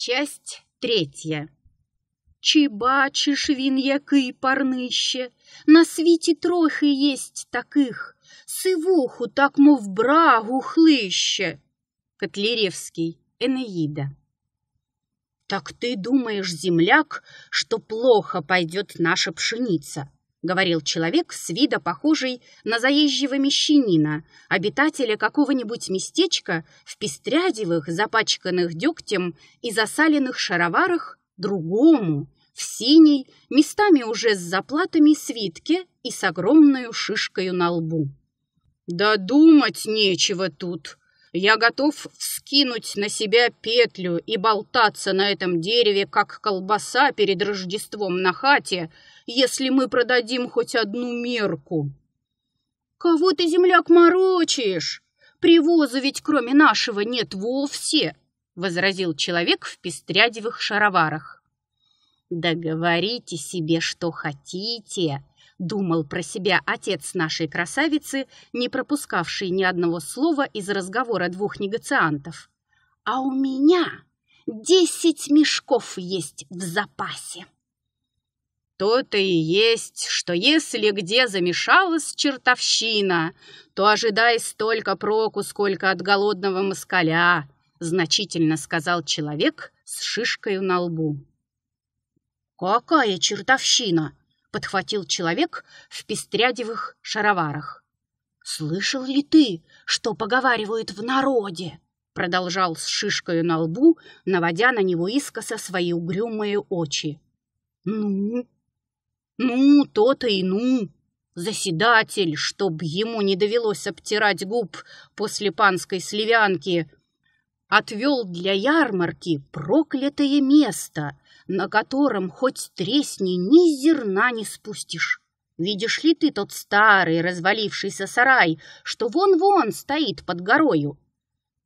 Часть третья. Чи бачиш він, який парнище, на світі трохи єсть таких, сивуху, так мов брагу хлище. Котляревский, Энеида. Так ты думаешь, земляк, что плохо пойдет наша пшеница? — говорил человек с вида похожий на заезжего мещанина, обитателя какого-нибудь местечка в пестрядевых, запачканных дегтем и засаленных шароварах другому, в синей, местами уже с заплатами свитке и с огромной шишкою на лбу. «Да думать нечего тут!» Я готов вскинуть на себя петлю и болтаться на этом дереве, как колбаса перед Рождеством на хате, если мы продадим хоть одну мерку. Кого ты, земляк, морочишь? Привоза ведь кроме нашего нет вовсе, возразил человек в пестрядевых шароварах. «Договорите себе, что хотите, думал про себя отец нашей красавицы, не пропускавший ни одного слова из разговора двух негациантов. «А у меня десять мешков есть в запасе!» То-то и есть, что если где замешалась чертовщина, то ожидай столько проку, сколько от голодного москаля, значительно сказал человек с шишкой на лбу. «Какая чертовщина!» подхватил человек в пестрядевых шароварах. «Слышал ли ты, что поговаривают в народе?» продолжал с шишкой на лбу, наводя на него искоса свои угрюмые очи. «Ну? Ну, то-то и ну!» Заседатель, чтоб ему не довелось обтирать губ после панской сливянки, отвел для ярмарки проклятое место, на котором хоть тресни ни зерна не спустишь. Видишь ли ты тот старый развалившийся сарай, что вон-вон стоит под горою?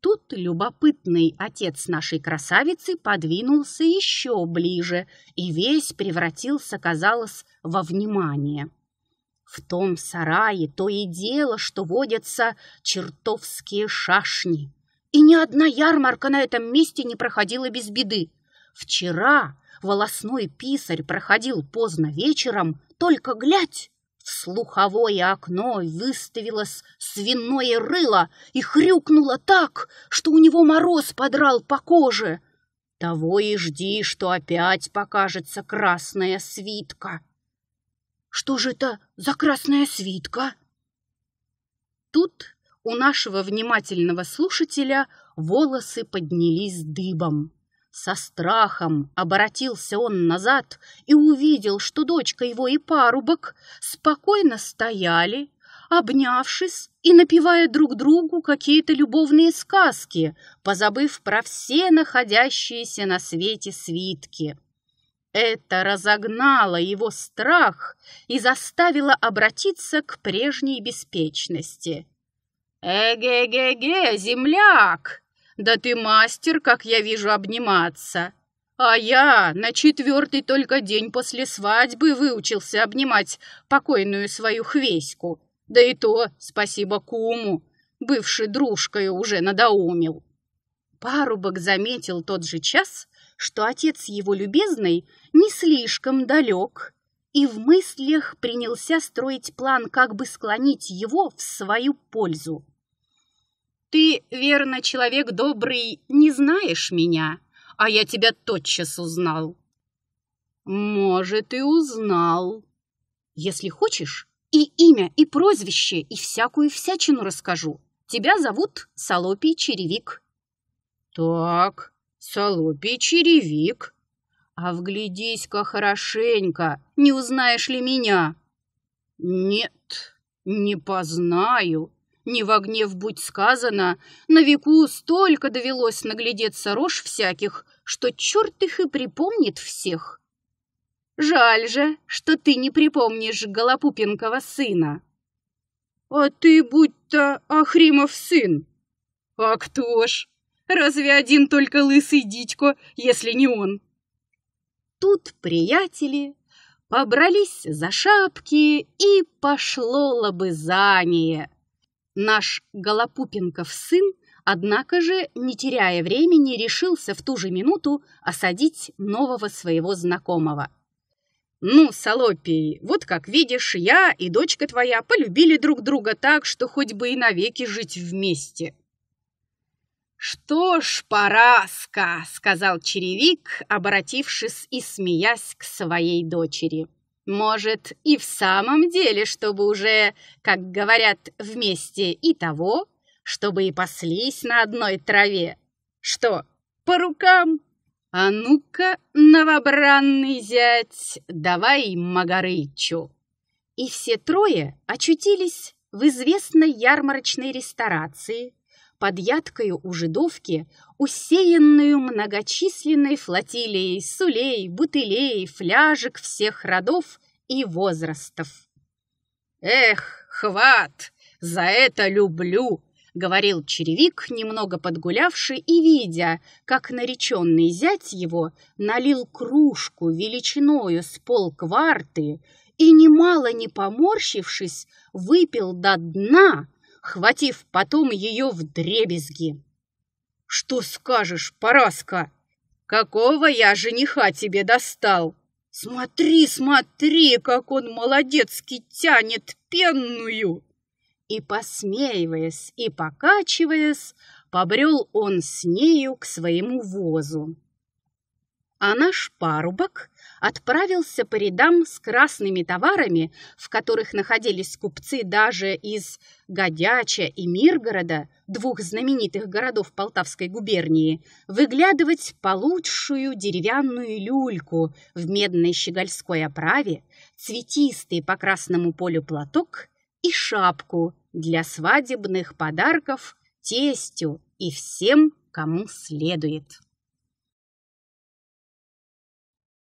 Тут любопытный отец нашей красавицы подвинулся еще ближе и весь превратился, казалось, во внимание. В том сарае то и дело, что водятся чертовские шашни. И ни одна ярмарка на этом месте не проходила без беды. Вчера волосной писарь проходил поздно вечером, только глядь, в слуховое окно выставилось свиное рыло и хрюкнуло так, что у него мороз подрал по коже. Того и жди, что опять покажется красная свитка. Что же это за красная свитка? Тут у нашего внимательного слушателя волосы поднялись дыбом. Со страхом оборотился он назад и увидел, что дочка его и парубок спокойно стояли, обнявшись и напевая друг другу какие-то любовные сказки, позабыв про все находящиеся на свете свитки. Это разогнало его страх и заставило обратиться к прежней беспечности. «Эге-ге-ге, земляк! Да ты мастер, как я вижу, обниматься!» А я на четвертый только день после свадьбы выучился обнимать покойную свою хвеську. Да и то, спасибо куму, бывший дружкой уже надоумил. Парубок заметил тот же час, что отец его любезный не слишком далек, и в мыслях принялся строить план, как бы склонить его в свою пользу. Ты, верно, человек добрый, не знаешь меня, а я тебя тотчас узнал. Может, и узнал. Если хочешь, и имя, и прозвище, и всякую всячину расскажу. Тебя зовут Солопий Черевик. Так, Солопий Черевик. А вглядись-ка хорошенько, не узнаешь ли меня? Нет, не познаю. Не во гнев будь сказано, на веку столько довелось наглядеться рож всяких, что черт их и припомнит всех. Жаль же, что ты не припомнишь Голопупенкова сына. А ты будь-то Ахримов сын. А кто ж? Разве один только лысый дитько, если не он? Тут приятели побрались за шапки, и пошло лобызание. Наш Голопупенков сын, однако же, не теряя времени, решился в ту же минуту осадить нового своего знакомого. «Ну, Солопий, вот как видишь, я и дочка твоя полюбили друг друга так, что хоть бы и навеки жить вместе». «Что ж, поразка!» — сказал черевик, обратившись и смеясь к своей дочери. Может, и в самом деле, чтобы уже, как говорят, вместе и того, чтобы и паслись на одной траве. Что, по рукам? А ну-ка, новобранный зять, давай Магарычу. И все трое очутились в известной ярмарочной ресторации, под ядкою у жидовки, усеянную многочисленной флотилией сулей, бутылей, фляжек всех родов и возрастов. «Эх, хват! За это люблю!» — говорил черевик, немного подгулявший и видя, как нареченный зять его налил кружку величиною с полкварты и, немало не поморщившись, выпил до дна — хватив потом ее в дребезги. «Что скажешь, Параска? Какого я жениха тебе достал? Смотри, смотри, как он молодецки тянет пенную!» И, посмеиваясь и покачиваясь, побрел он с нею к своему возу. А наш парубок отправился по рядам с красными товарами, в которых находились купцы даже из Годяча и Миргорода, двух знаменитых городов Полтавской губернии, выглядывать получшую деревянную люльку в медной щегольской оправе, цветистый по красному полю платок и шапку для свадебных подарков тестю и всем, кому следует.